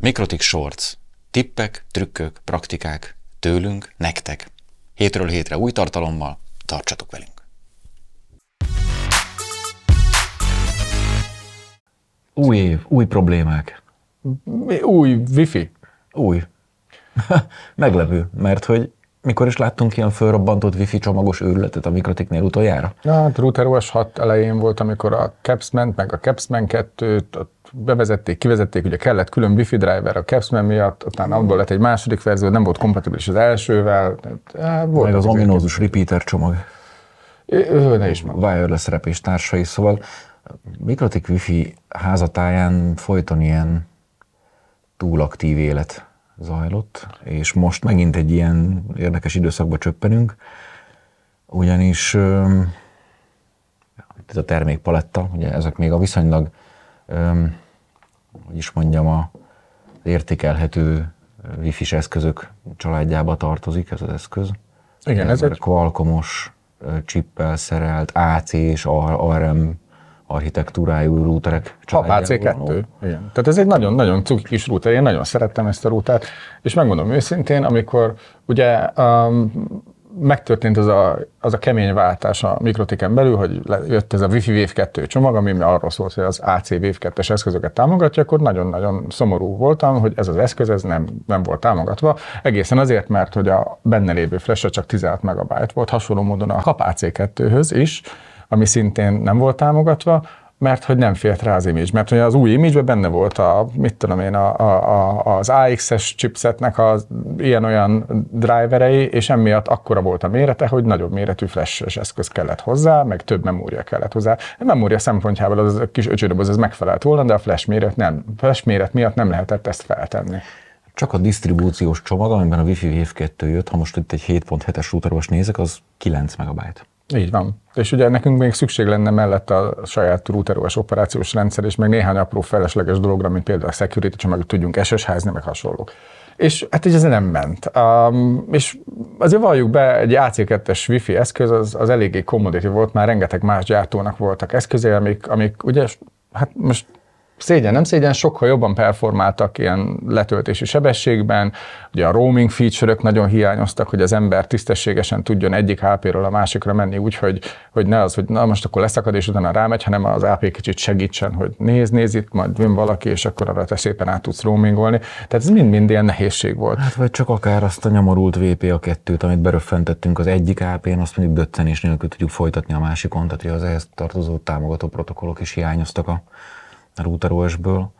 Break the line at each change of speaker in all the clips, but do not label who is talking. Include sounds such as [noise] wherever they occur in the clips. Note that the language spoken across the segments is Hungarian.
Mikrotik Shorts. Tippek, trükkök, praktikák. Tőlünk, nektek. Hétről hétre új tartalommal. Tartsatok velünk! Új év, új problémák. Új wifi. Új. [laughs] Meglepő, mert hogy mikor is láttunk ilyen fölrobbantott wifi csomagos őrületet a Mikrotiknél utoljára? Na, hát Router
OS 6 elején volt, amikor a Capsment meg a Capsman 2-t, bevezették, kivezették, ugye kellett külön wifi driver a Capsman miatt, utána abból lett egy második verzió, nem
volt kompatibilis az elsővel. Eh, volt meg az ominózus repeater csomag. Ne is meg. Wireless rep és társai, szóval Mikrotik wifi házatáján folyton ilyen túlaktív élet zajlott, és most megint egy ilyen érdekes időszakba csöppenünk, ugyanis ez a termékpaletta, ugye ezek még a viszonylag, hogy is mondjam, a értékelhető wifi eszközök családjába tartozik ez az eszköz. Igen, ez, ez egy... Qualcommos csippel szerelt AC és ARM architektúrájú rúterek családjából. HPC2.
Igen. Tehát ez egy nagyon-nagyon cuki kis rúter, én nagyon szerettem ezt a rútert, és megmondom őszintén, amikor ugye um, megtörtént az a, az a kemény váltás a mikrotiken belül, hogy jött ez a Wi-Fi Wave 2 csomag, ami arról szólt, hogy az AC Wave 2-es eszközöket támogatja, akkor nagyon-nagyon szomorú voltam, hogy ez az eszköz ez nem, nem volt támogatva. Egészen azért, mert hogy a benne lévő flash csak 16 megabyte volt, hasonló módon a HAP AC2-höz is, ami szintén nem volt támogatva, mert hogy nem félt rá az image, mert hogy az új image benne volt a, mit tudom én, a, a, az AX-es chipsetnek az ilyen-olyan driverei, és emiatt akkora volt a mérete, hogy nagyobb méretű flash eszköz kellett hozzá, meg több memória kellett hozzá. A memória szempontjából az a kis öcsödoboz, ez megfelelt volna, de a flash méret, nem, flash méret miatt nem lehetett ezt feltenni.
Csak a disztribúciós csomag, amiben a Wi-Fi Wave 2 jött, ha most itt egy 7.7-es nézek, az 9 megabyte. Így van.
És ugye nekünk még szükség lenne mellett a saját routeros operációs rendszer, és meg néhány apró felesleges dologra, mint például a security meg tudjunk SSH-zni, meg hasonlók. És hát ez nem ment. Um, és azért valljuk be, egy AC2-es wifi eszköz az, az eléggé commodity volt, már rengeteg más gyártónak voltak eszközei, amik, amik ugye, hát most szégyen, nem szégyen, sokkal jobban performáltak ilyen letöltési sebességben, ugye a roaming feature nagyon hiányoztak, hogy az ember tisztességesen tudjon egyik HP-ről a másikra menni úgyhogy hogy, ne az, hogy na most akkor leszakad és utána rámegy, hanem az AP kicsit segítsen, hogy néz, néz itt, majd jön
valaki, és akkor arra te szépen át tudsz roamingolni. Tehát ez mind-mind ilyen nehézség volt. Hát vagy csak akár azt a nyomorult VP a kettőt, amit beröffentettünk az egyik AP-n, azt mondjuk döccenés nélkül tudjuk folytatni a másikon, tehát az ehhez tartozó támogató protokollok is hiányoztak a a router OS-ből,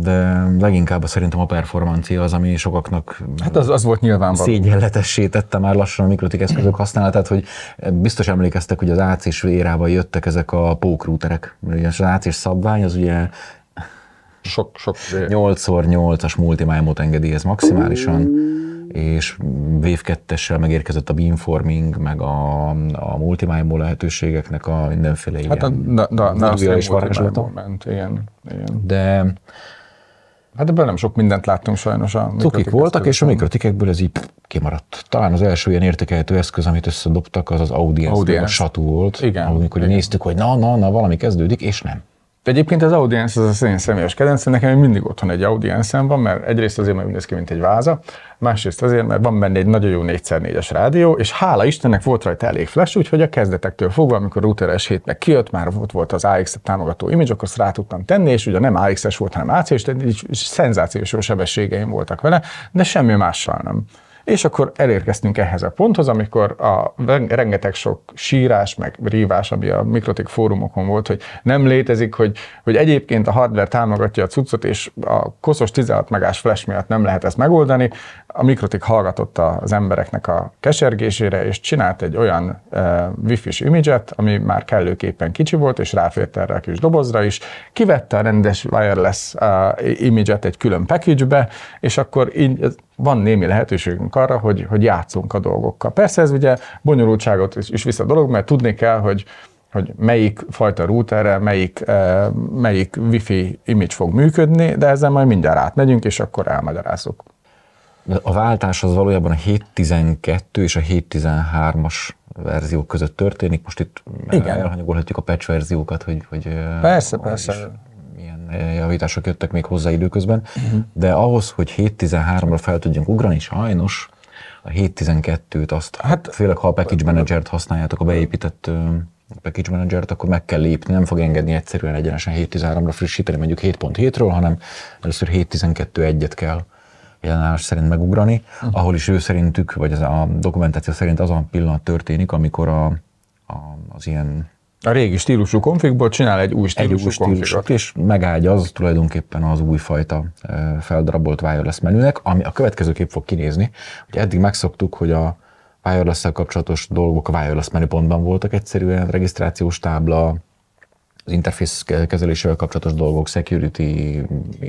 de leginkább szerintem a performancia az, ami sokaknak hát az, az volt nyilvánvaló. szégyenletessé tette már lassan a mikrotik eszközök használatát, hogy eh, biztos emlékeztek, hogy az ac és vérával jöttek ezek a pókrúterek. Az ac és szabvány az ugye sok, sok 8x8-as as multimájmot engedi ez maximálisan, és Wave 2-essel megérkezett a beamforming, meg a, a multimimo lehetőségeknek a mindenféle hát ilyen... Hát a, da, da, da, is
ment, igen,
igen. De...
Hát ebből nem sok mindent láttunk
sajnos a Cukik voltak, és a mikrotikekből ez így kimaradt. Talán az első ilyen értékelhető eszköz, amit összedobtak, az az audience, audience. a satú volt, igen, amikor igen. néztük, hogy na, na, na, valami kezdődik, és nem.
De egyébként az audience az az én személyes kedvencem, nekem mindig otthon egy audiensem, van, mert egyrészt azért, mert úgy néz ki, mint egy váza, másrészt azért, mert van benne egy nagyon jó 4x4-es rádió, és hála Istennek volt rajta elég flash, úgyhogy a kezdetektől fogva, amikor a router s kijött, már ott volt az AX támogató image, akkor azt rá tudtam tenni, és ugye nem AX-es volt, hanem AC, és, és szenzációs jó sebességeim voltak vele, de semmi mással nem. És akkor elérkeztünk ehhez a ponthoz, amikor a rengeteg sok sírás, meg rívás, ami a Mikrotik fórumokon volt, hogy nem létezik, hogy, hogy egyébként a hardware támogatja a cuccot, és a koszos 16 megás flash miatt nem lehet ezt megoldani. A Mikrotik hallgatott az embereknek a kesergésére, és csinált egy olyan uh, wifi-s imidzset, ami már kellőképpen kicsi volt, és ráfért erre a kis dobozra is. Kivette a rendes wireless uh, e, imidzset egy külön package-be, és akkor így van némi lehetőségünk arra, hogy, hogy játszunk a dolgokkal. Persze ez ugye bonyolultságot is, is vissza a dolog, mert tudni kell, hogy hogy melyik fajta routerre, melyik, eh, melyik wifi image fog működni, de ezzel majd mindjárt átmegyünk, és akkor elmagyarázzuk.
A váltás az valójában a 7.12 és a 7.13-as verzió között történik. Most itt eh, Igen. elhanyagolhatjuk a patch verziókat, hogy... hogy eh, persze, persze javítások jöttek még hozzá időközben, uh-huh. de ahhoz, hogy 7.13-ra fel tudjunk ugrani, sajnos a 7.12-t azt, hát, főleg ha a package managert használjátok, a beépített package managert, akkor meg kell lépni, nem fog engedni egyszerűen egyenesen 7.13-ra frissíteni, mondjuk 7.7-ről, hanem először 7.12.1-et kell jelenállás szerint megugrani, uh-huh. ahol is ő szerintük, vagy az a dokumentáció szerint az a pillanat történik, amikor a, a, az ilyen a régi stílusú konfigból csinál egy új stílusú, egy új stílusot, és megágy az tulajdonképpen az újfajta e, feldrabolt wireless menünek, ami a következő kép fog kinézni. hogy eddig megszoktuk, hogy a wireless kapcsolatos dolgok a wireless menüpontban voltak egyszerűen, regisztrációs tábla, az interfész kezelésével kapcsolatos dolgok, security...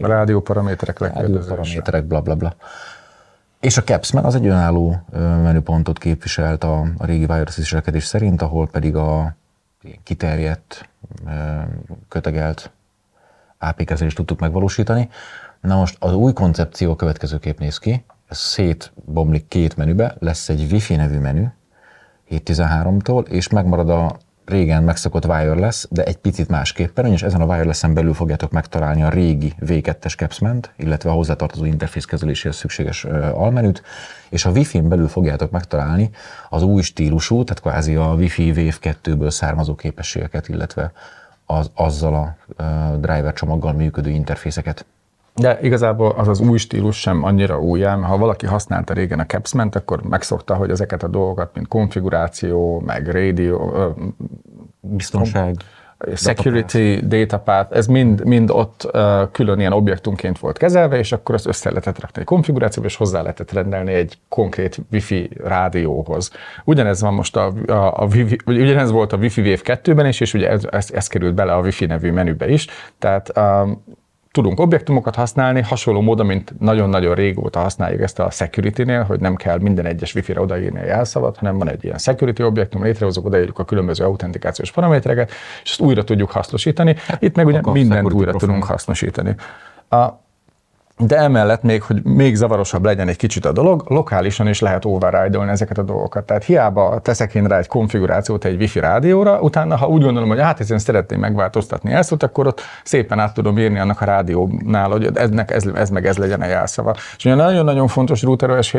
A rádióparaméterek paraméterek, bla bla bla. És a Capsman az egy önálló menüpontot képviselt a, a régi wireless viselkedés szerint, ahol pedig a kiterjedt, kötegelt AP kezelést tudtuk megvalósítani. Na most az új koncepció következőképp néz ki, ez szétbomlik két menübe, lesz egy Wi-Fi nevű menü, 7.13-tól, és megmarad a régen megszokott wireless, de egy picit másképpen, és ezen a wireless-en belül fogjátok megtalálni a régi V2-es capsment, illetve a hozzátartozó interfész kezeléséhez szükséges almenüt, és a Wi-Fi-n belül fogjátok megtalálni az új stílusú, tehát kvázi a Wi-Fi Wave 2-ből származó képességeket, illetve az, azzal a driver csomaggal működő interfészeket.
De igazából az az új stílus sem annyira új, ám ha valaki használta régen a Capsment, akkor megszokta, hogy ezeket a dolgokat, mint konfiguráció, meg rádió, biztonság, security, datapath, ez mind, mind ott külön ilyen objektumként volt kezelve, és akkor ezt össze lehetett rakni egy konfigurációba, és hozzá lehetett rendelni egy konkrét wifi rádióhoz. Ugyanez van most a, a, a wifi, ugyanez volt a Wi-Fi Wave 2-ben is, és ugye ez, ez, ez került bele a Wi-Fi nevű menübe is, tehát um, tudunk objektumokat használni, hasonló módon, mint nagyon-nagyon régóta használjuk ezt a security-nél, hogy nem kell minden egyes wifi-re odaírni a jelszavat, hanem van egy ilyen security objektum, létrehozok, odaírjuk a különböző autentikációs paramétereket, és ezt újra tudjuk hasznosítani. Hát Itt meg ugye mindent újra profil. tudunk hasznosítani. A, de emellett még, hogy még zavarosabb legyen egy kicsit a dolog, lokálisan is lehet override ezeket a dolgokat. Tehát hiába teszek én rá egy konfigurációt egy wifi rádióra, utána, ha úgy gondolom, hogy hát ezen szeretném megváltoztatni ezt, akkor ott szépen át tudom írni annak a rádiónál, hogy eznek ez, ez meg ez legyen a jelszava. És ugye nagyon-nagyon fontos router os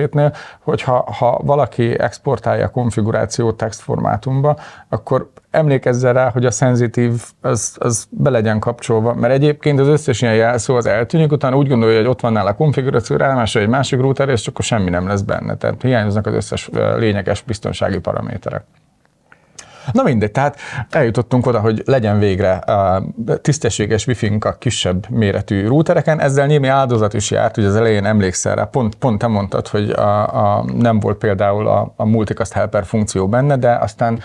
hogyha ha valaki exportálja a konfigurációt textformátumba, akkor emlékezzen rá, hogy a szenzitív az, az be legyen kapcsolva, mert egyébként az összes ilyen jelszó az eltűnik, utána úgy gondolja, hogy ott van nála a konfiguráció, rámásolja egy másik router, és akkor semmi nem lesz benne. Tehát hiányoznak az összes lényeges biztonsági paraméterek. Na mindegy, tehát eljutottunk oda, hogy legyen végre a tisztességes wifi a kisebb méretű rútereken. Ezzel némi áldozat is járt, hogy az elején emlékszel rá, pont, pont te mondtad, hogy a, a, nem volt például a, a multicast helper funkció benne, de aztán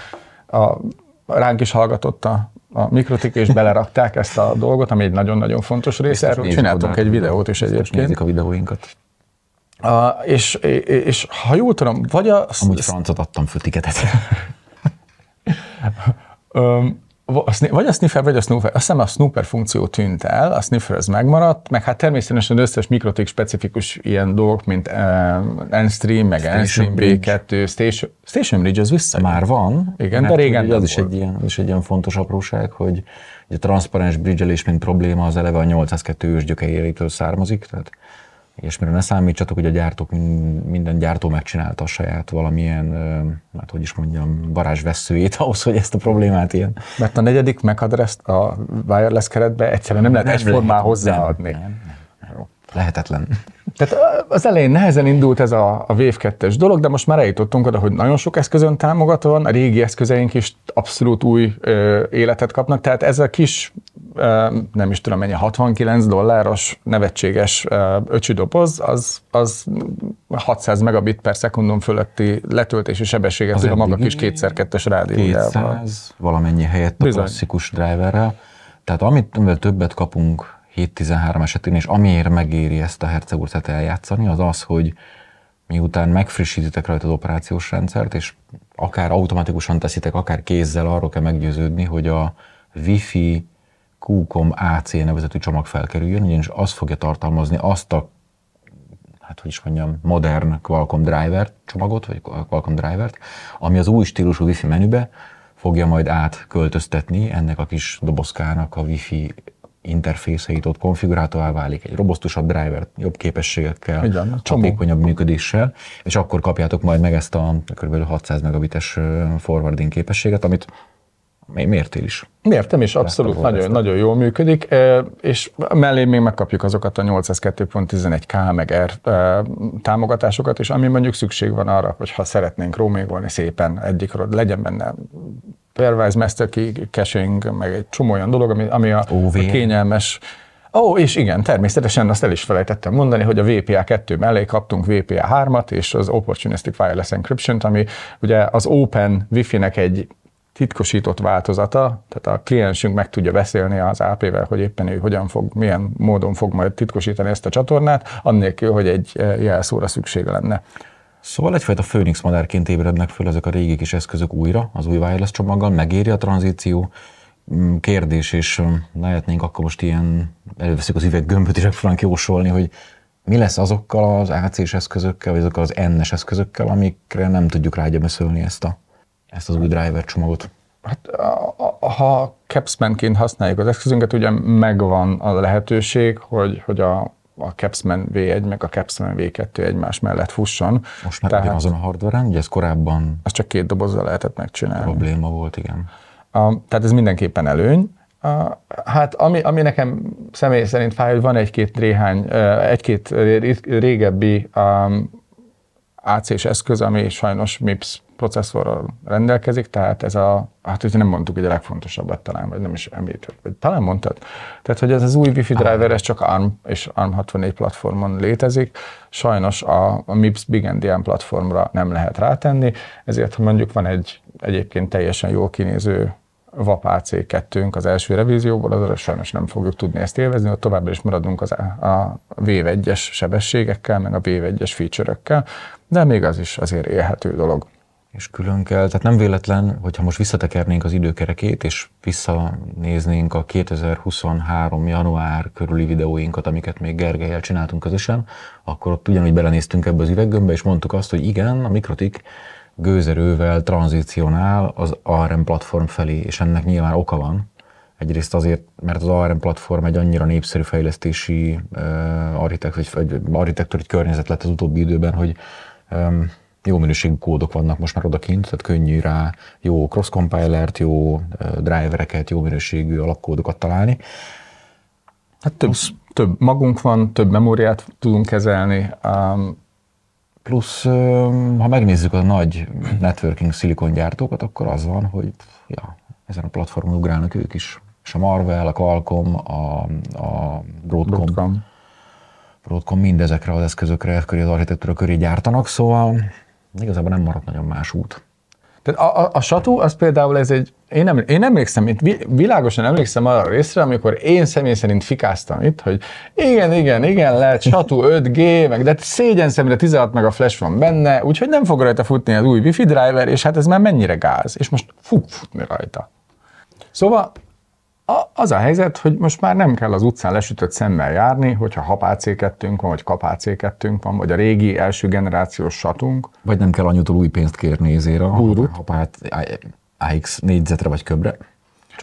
a ránk is hallgatott a, a mikrotik, és belerakták ezt a dolgot, ami egy nagyon-nagyon fontos része. Erről csináltunk egy videót is
egyébként. Nézik a videóinkat.
Uh, és, és, és, ha jól tudom, vagy a... Amúgy
francot adtam főtiketet.
um, vagy a sniffer, vagy a snooper. Azt hiszem a snooper funkció tűnt el, a sniffer ez megmaradt, meg hát természetesen összes mikrotik specifikus ilyen dolgok, mint uh, N-Stream,
meg N-Stream B2, Station, Station Bridge az vissza. Már van. Igen, de régen az is, egy ilyen, is egy ilyen fontos apróság, hogy a transzparens bridge mint probléma az eleve a 802-ös gyökerétől származik, tehát és mire ne számítsatok, hogy a gyártók, minden gyártó megcsinálta a saját valamilyen, hát hogy is mondjam, varázsveszőjét ahhoz, hogy ezt a problémát ilyen.
Mert a negyedik megadreszt a wireless keretbe
egyszerűen nem lehet nem egyformán lehet, hozzáadni. Nem, nem, nem. Lehetetlen.
Tehát az elején nehezen indult ez a, a Wave 2-es dolog, de most már eljutottunk oda, hogy nagyon sok eszközön támogatva van, a régi eszközeink is abszolút új ö, életet kapnak, tehát ez a kis nem is tudom mennyi, 69 dolláros nevetséges öcsi doboz, az, az 600 megabit per szekundum fölötti letöltési sebességet az a maga kis kétszer-kettes rádiójával. 200
valamennyi helyett a Bizony. klasszikus driverrel. Tehát amit többet kapunk 7.13 esetén, és amiért megéri ezt a hercegurcát eljátszani, az az, hogy miután megfrissítitek rajta az operációs rendszert, és akár automatikusan teszitek, akár kézzel arról kell meggyőződni, hogy a Wi-Fi QCOM AC nevezetű csomag felkerüljön, ugyanis az fogja tartalmazni azt a hát hogy is mondjam, modern Qualcomm driver csomagot, vagy Qualcomm drivert, ami az új stílusú Wi-Fi menübe fogja majd átköltöztetni ennek a kis dobozkának a Wi-Fi interfészeit ott konfigurátorá válik, egy robosztusabb driver, jobb képességekkel, csapékonyabb működéssel, és akkor kapjátok majd meg ezt a kb. 600 megabites forwarding képességet, amit miért is.
Miért is, abszolút nagyon, nagyon jól működik, e, és mellé még megkapjuk azokat a 802.11k meg R e, támogatásokat is, ami mondjuk szükség van arra, hogy ha szeretnénk roamingolni szépen egyik legyen benne pervise, master key, caching, meg egy csomó olyan dolog, ami, ami a, a kényelmes Ó, oh, és igen, természetesen azt el is felejtettem mondani, hogy a VPA 2 mellé kaptunk VPA 3-at és az Opportunistic Wireless Encryption-t, ami ugye az Open Wi-Fi-nek egy titkosított változata, tehát a kliensünk meg tudja beszélni az AP-vel, hogy éppen ő hogyan fog, milyen módon fog majd titkosítani ezt a csatornát, annélkül, hogy egy eh, jelszóra szükség lenne.
Szóval egyfajta Phoenix madárként ébrednek föl ezek a régi kis eszközök újra, az új wireless csomaggal, megéri a tranzíció, mm, kérdés, és mm, lehetnénk akkor most ilyen, előveszik az üveggömböt, és fognak jósolni, hogy mi lesz azokkal az AC-s eszközökkel, vagy azokkal az N-es eszközökkel, amikre nem tudjuk rágyömöszölni ezt a ezt az új driver csomagot?
Hát, ha capsmanként használjuk az eszközünket, ugye megvan a lehetőség, hogy, hogy a, a Capsman V1 meg a Capsman V2 egymás mellett fusson.
Most már Tehát, azon
a hardveren, ugye ez korábban... Ez csak két dobozzal lehetett megcsinálni. Probléma volt, igen. A, tehát ez mindenképpen előny. A, hát ami, ami nekem személy szerint fáj, hogy van egy-két réhány, egy-két régebbi um, AC-s eszköz, ami sajnos MIPS processzorral rendelkezik, tehát ez a, hát ugye nem mondtuk ide a legfontosabbat talán, vagy nem is említett, vagy talán mondtad. Tehát, hogy ez az új Wi-Fi driver, ez csak ARM és ARM64 platformon létezik, sajnos a, a MIPS Big endian platformra nem lehet rátenni, ezért ha mondjuk van egy egyébként teljesen jól kinéző ac 2 az első revízióból, azra sajnos nem fogjuk tudni ezt élvezni, ott továbbra is maradunk az a V1-es sebességekkel, meg a V1-es feature-ökkel, de még
az is azért élhető dolog és külön kell. Tehát nem véletlen, hogyha most visszatekernénk az időkerekét, és visszanéznénk a 2023. január körüli videóinkat, amiket még Gergelyel csináltunk közösen, akkor ott ugyanúgy belenéztünk ebbe az üveggömbbe, és mondtuk azt, hogy igen, a mikrotik gőzerővel tranzícionál az ARM platform felé, és ennek nyilván oka van. Egyrészt azért, mert az ARM platform egy annyira népszerű fejlesztési uh, architekt, vagy, vagy architektúri környezet lett az utóbbi időben, hogy um, jó minőségű kódok vannak most már odakint, tehát könnyű rá jó cross-compilert, jó drivereket, jó minőségű alapkódokat találni. Hát több,
több magunk van, több memóriát tudunk kezelni. Um, plusz,
ha megnézzük a nagy networking szilikon gyártókat, akkor az van, hogy ja, ezen a platformon ugrálnak ők is. És a Marvel, a Qualcomm, a, a Broadcom, Broadcom. Broadcom mindezekre az eszközökre, köré az architektúra köré gyártanak, szóval Igazából nem maradt nagyon más út.
Tehát a, a, a satú, az például ez egy, én, nem, én emlékszem, itt világosan emlékszem arra a részre, amikor én személy szerint fikáztam itt, hogy igen, igen, igen, lehet satú 5G, meg de szégyen szemre 16 meg a flash van benne, úgyhogy nem fog rajta futni az új wifi driver, és hát ez már mennyire gáz, és most fog futni rajta. Szóval a, az a helyzet, hogy most már nem kell az utcán lesütött szemmel járni, hogyha hapácékettünk van, vagy kapácékettünk van, vagy a régi első generációs satunk.
Vagy nem kell anyutól új pénzt kérni ezért a hapát AX négyzetre vagy köbre.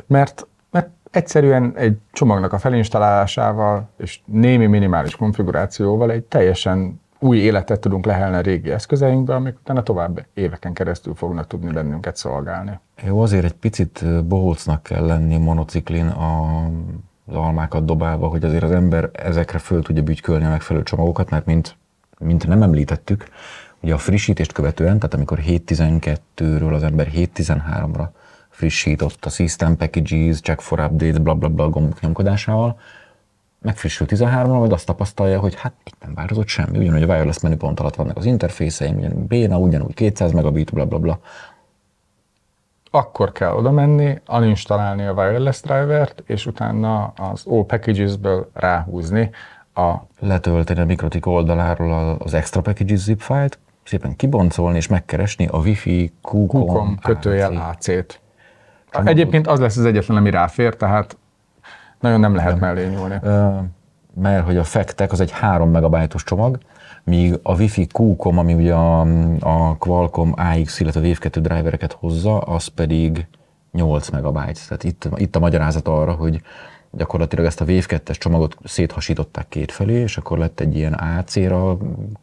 Mert, mert egyszerűen egy csomagnak a felinstalálásával és némi minimális konfigurációval egy teljesen új életet tudunk lehelni a régi eszközeinkbe, amik utána tovább éveken keresztül fognak tudni bennünket szolgálni.
Jó, azért egy picit bohócnak kell lenni monociklin a az almákat dobálva, hogy azért az ember ezekre föl tudja bütykölni a megfelelő csomagokat, mert mint, mint nem említettük, ugye a frissítést követően, tehát amikor 7.12-ről az ember 7.13-ra frissított a System Packages, Check for Updates, blablabla bla, bla, gombok nyomkodásával, megfrissül 13-ra, majd azt tapasztalja, hogy hát itt nem változott semmi, ugyanúgy a wireless menüpont alatt vannak az interfészeim, ugyanúgy béna, ugyanúgy 200 megabit, bla bla bla. Akkor kell oda menni,
alinstalálni a wireless drivert, és utána az O packages-ből ráhúzni
a... Letölteni a Mikrotik oldaláról az extra packages zip fájlt, szépen kiboncolni és megkeresni a Wi-Fi QCOM, kötőjel AC-t.
Egyébként az lesz az egyetlen, ami ráfér, tehát nagyon nem
lehet nem. mellé nyúlni. Mert hogy a fektek az egy 3 megabájtos csomag, míg a Wi-Fi Q-kom, ami ugye a, a Qualcomm AX, illetve Wave 2 drivereket hozza, az pedig 8 megabajt. Tehát itt, itt a magyarázat arra, hogy gyakorlatilag ezt a Wave 2-es csomagot széthasították két felé, és akkor lett egy ilyen AC-ra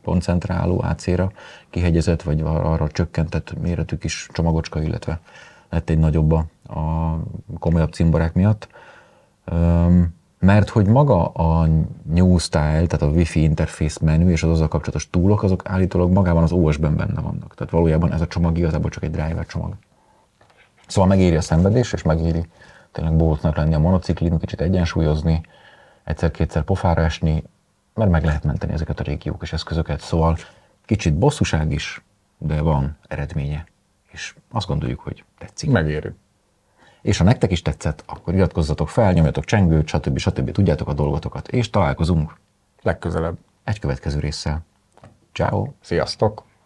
koncentráló, AC-ra kihegyezett, vagy arra csökkentett méretű kis csomagocska, illetve lett egy nagyobb a komolyabb cimborák miatt mert hogy maga a New Style, tehát a Wi-Fi interfész menü és az azzal kapcsolatos túlok, azok állítólag magában az OS-ben benne vannak. Tehát valójában ez a csomag igazából csak egy driver csomag. Szóval megéri a szenvedés, és megéri tényleg boltnak lenni a monociklin, kicsit egyensúlyozni, egyszer-kétszer pofára esni, mert meg lehet menteni ezeket a régiók és eszközöket. Szóval kicsit bosszúság is, de van eredménye. És azt gondoljuk, hogy tetszik. megéri és ha nektek is tetszett, akkor iratkozzatok fel, nyomjatok csengőt, stb. stb. Tudjátok a dolgotokat, és találkozunk legközelebb egy következő résszel. Ciao. Sziasztok!